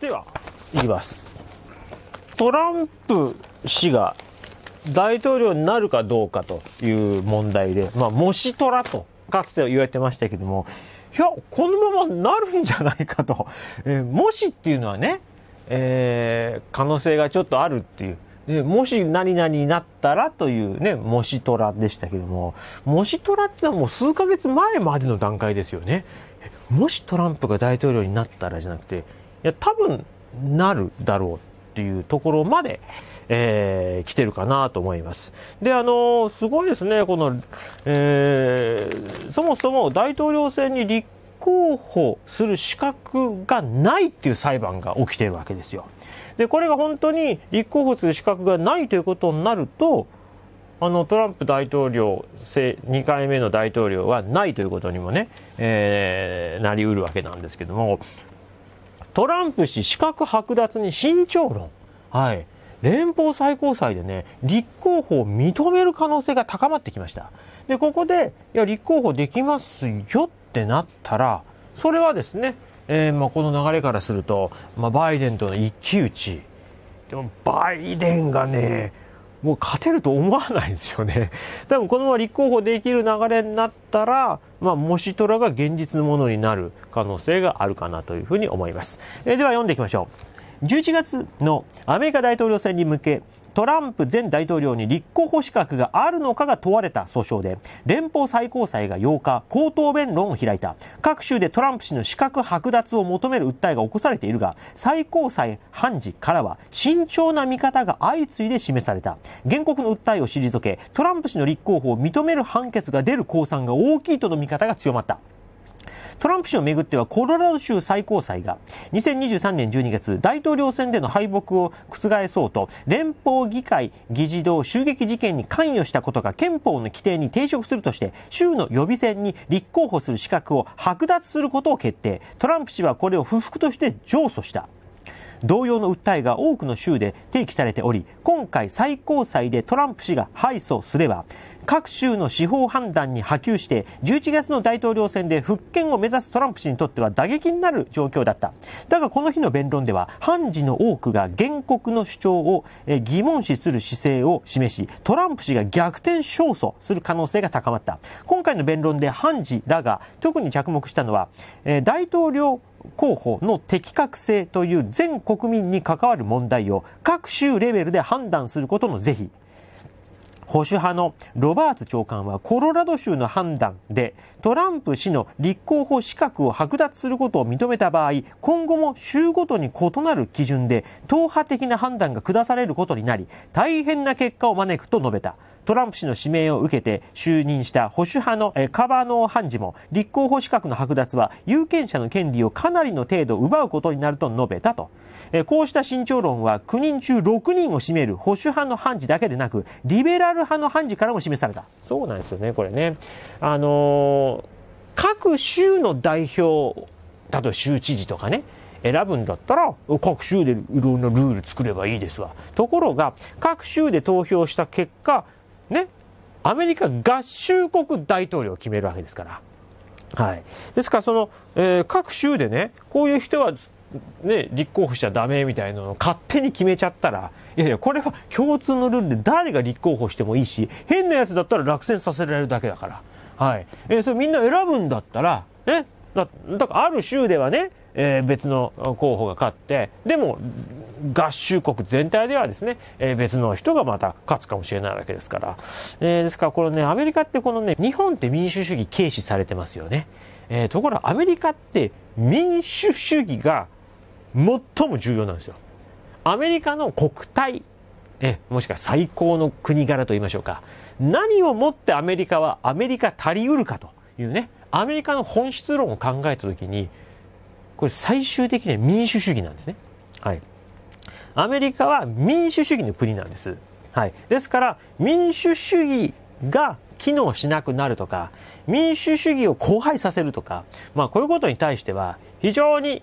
ではいきますトランプ氏が大統領になるかどうかという問題で、まあ、もしトラとかつては言われてましたけどもいやこのままなるんじゃないかと、えー、もしっていうのはね、えー、可能性がちょっとあるっていう。でもし何々になったらというね、もし虎でしたけども、もし虎ってのはもう数ヶ月前までの段階ですよね。もしトランプが大統領になったらじゃなくて、いや、多分なるだろうっていうところまで、えー、来てるかなと思います。で、あのすごいですね、この、えー、そもそも大統領選に立候補する資格がないっていう裁判が起きてるわけですよ。で、これが本当に立候補する資格がないということになると、あのトランプ大統領、2回目の大統領はないということにもね、えー、なりうるわけなんですけども、トランプ氏資格剥奪に慎重論。はい。連邦最高裁でね、立候補を認める可能性が高まってきました。で、ここで、いや、立候補できますよってなったら、それはですね、えー、まあ、この流れからすると、まあ、バイデンとの一騎打ち。でも、バイデンがね、もう勝てると思わないですよね。多分このまま立候補できる流れになったら、まあ、もし虎が現実のものになる可能性があるかなというふうに思います。えー、では読んでいきましょう。11月のアメリカ大統領選に向け、トランプ前大統領に立候補資格があるのかが問われた訴訟で、連邦最高裁が8日、口頭弁論を開いた。各州でトランプ氏の資格剥奪を求める訴えが起こされているが、最高裁判事からは慎重な見方が相次いで示された。原告の訴えを退け、トランプ氏の立候補を認める判決が出る公算が大きいとの見方が強まった。トランプ氏をめぐってはコロラド州最高裁が2023年12月大統領選での敗北を覆そうと連邦議会議事堂襲撃事件に関与したことが憲法の規定に抵触するとして州の予備選に立候補する資格を剥奪することを決定トランプ氏はこれを不服として上訴した同様の訴えが多くの州で提起されており今回最高裁でトランプ氏が敗訴すれば各州の司法判断に波及して11月の大統領選で復権を目指すトランプ氏にとっては打撃になる状況だっただがこの日の弁論では判事の多くが原告の主張を疑問視する姿勢を示しトランプ氏が逆転勝訴する可能性が高まった今回の弁論で判事らが特に着目したのは大統領候補の適格性という全国民に関わる問題を各州レベルで判断することの是非保守派のロバーツ長官はコロラド州の判断でトランプ氏の立候補資格を剥奪することを認めた場合今後も州ごとに異なる基準で党派的な判断が下されることになり大変な結果を招くと述べた。トランプ氏の指名を受けて就任した保守派のカバノー判事も立候補資格の剥奪は有権者の権利をかなりの程度奪うことになると述べたと。こうした慎重論は9人中6人を占める保守派の判事だけでなく、リベラル派の判事からも示された。そうなんですよね、これね。あのー、各州の代表、例えば州知事とかね、選ぶんだったら、各州でいろんなルール作ればいいですわ。ところが、各州で投票した結果、ね、アメリカ合衆国大統領を決めるわけですから。はい。ですから、その、えー、各州でね、こういう人は、ね、立候補しちゃダメみたいなのを勝手に決めちゃったら、いやいや、これは共通のルールで誰が立候補してもいいし、変なやつだったら落選させられるだけだから。はい。えー、それみんな選ぶんだったら、ね、だだからある州ではね、えー、別の候補が勝って、でも合衆国全体ではですね、えー、別の人がまた勝つかもしれないわけですから。えー、ですからこれね、アメリカってこのね、日本って民主主義軽視されてますよね。えー、ところアメリカって民主主義が最も重要なんですよ。アメリカの国体、えもしくは最高の国柄と言いましょうか。何をもってアメリカはアメリカ足りうるかというね、アメリカの本質論を考えたときに、これ最終的には民主主義なんですね。はい。アメリカは民主主義の国なんです。はい。ですから、民主主義が機能しなくなるとか、民主主義を荒廃させるとか、まあこういうことに対しては非常に、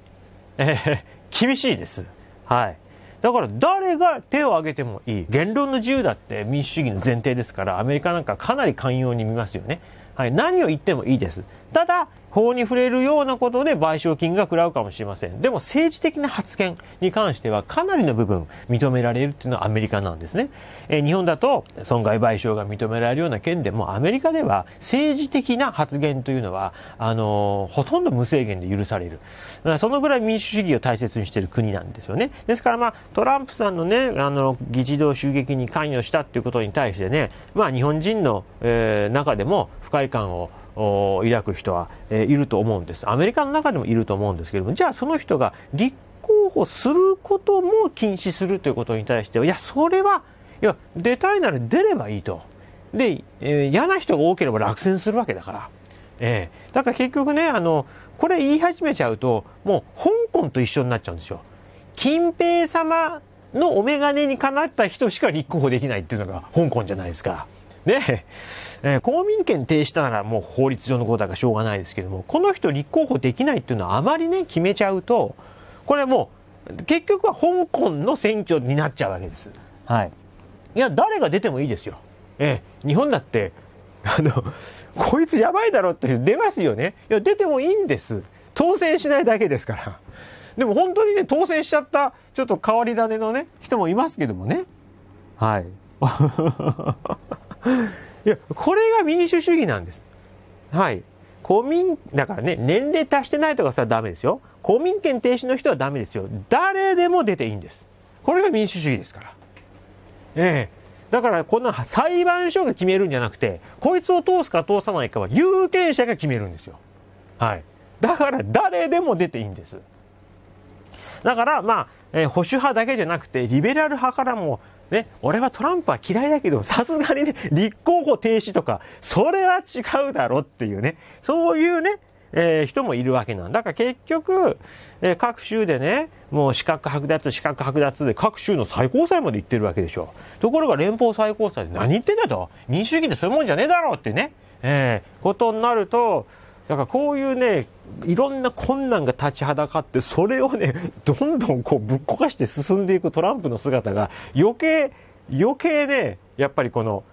えー、厳しいです。はい。だから誰が手を挙げてもいい。言論の自由だって民主主義の前提ですから、アメリカなんかかなり寛容に見ますよね。はい、何を言ってもいいです。ただ、法に触れるようなことで賠償金が食らうかもしれません。でも政治的な発言に関してはかなりの部分認められるっていうのはアメリカなんですね。えー、日本だと損害賠償が認められるような件でもアメリカでは政治的な発言というのは、あのー、ほとんど無制限で許される。そのぐらい民主主義を大切にしている国なんですよね。ですからまあトランプさんのね、あの、議事堂襲撃に関与したっていうことに対してね、まあ日本人の、えー、中でも不快感を抱く人は、えいると思うんです。アメリカの中でもいると思うんですけれども、じゃあその人が立候補することも禁止するということに対しては、いや、それは、いや、出たいなら出ればいいと。で、えー、嫌な人が多ければ落選するわけだから。えー、だから結局ね、あの、これ言い始めちゃうと、もう香港と一緒になっちゃうんですよ。金平様のお眼鏡にかなった人しか立候補できないっていうのが香港じゃないですか。で、えー、公民権停止したならもう法律上のことだからしょうがないですけども、この人立候補できないっていうのはあまりね、決めちゃうと、これもう、結局は香港の選挙になっちゃうわけです。はい。いや、誰が出てもいいですよ。えー、日本だって、あの、こいつやばいだろって出ますよね。いや、出てもいいんです。当選しないだけですから。でも本当にね、当選しちゃった、ちょっと変わり種のね、人もいますけどもね。はい。いや、これが民主主義なんです。はい。公民、だからね、年齢足してないとかさ、ダメですよ。公民権停止の人はダメですよ。誰でも出ていいんです。これが民主主義ですから。ええだから、こんな裁判所が決めるんじゃなくて、こいつを通すか通さないかは有権者が決めるんですよ。はい。だから、誰でも出ていいんです。だから、まあ、えー、保守派だけじゃなくて、リベラル派からも、ね、俺はトランプは嫌いだけど、さすがにね、立候補停止とか、それは違うだろっていうね、そういうね、えー、人もいるわけなんだから結局、えー、各州でね、もう資格剥奪、資格剥奪で各州の最高裁まで行ってるわけでしょ。ところが連邦最高裁で何言ってんだと。民主主義ってそういうもんじゃねえだろうってね、えー、ことになると、だからこういうね、いろんな困難が立ちはだかって、それをね、どんどんこうぶっ壊して進んでいくトランプの姿が余計、余計ね、やっぱりこの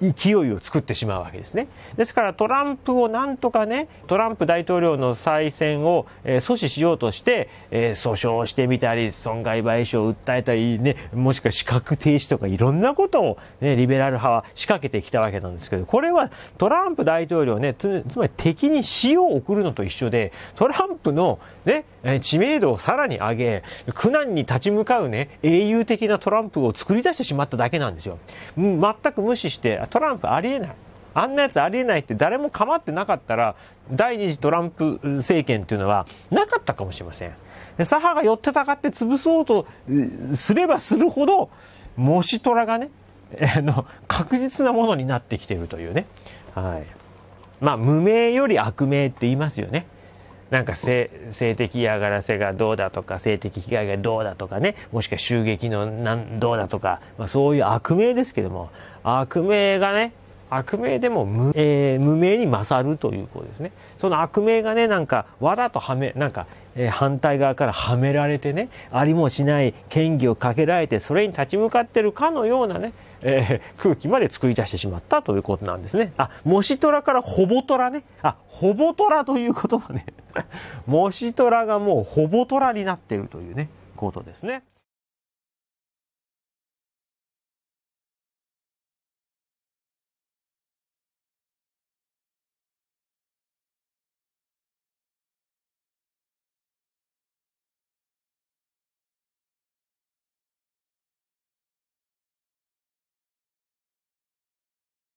勢いを作ってしまうわけですね。ですからトランプをなんとかね、トランプ大統領の再選を、えー、阻止しようとして、えー、訴訟してみたり、損害賠償を訴えたり、ね、もしくは資格停止とかいろんなことを、ね、リベラル派は仕掛けてきたわけなんですけど、これはトランプ大統領ね、つまり敵に死を送るのと一緒で、トランプのね、知名度をさらに上げ、苦難に立ち向かうね、英雄的なトランプを作り出してしまっただけなんですよ。全く無視して、トランプありえない。あんなやつありえないって誰も構ってなかったら、第二次トランプ政権というのはなかったかもしれません。左派が寄ってたかって潰そうとすればするほど、もし虎がね、の、確実なものになってきてるというね。はい。まあ、無名より悪名って言いますよね。なんか性性的嫌がらせがどうだとか性的被害がどうだとかねもしくは襲撃のなんどうだとか、まあ、そういう悪名ですけども悪名がね悪名でも無えー、無名に勝るということですねその悪名がねなんかわざとはめなんかえ反対側からはめられてねありもしない権威をかけられてそれに立ち向かってるかのようなね、えー、空気まで作り出してしまったということなんですね。あ、もし虎からほぼ虎ね。あ、ほぼ虎という言葉ね。もし虎がもうほぼ虎になっているというね、ことですね。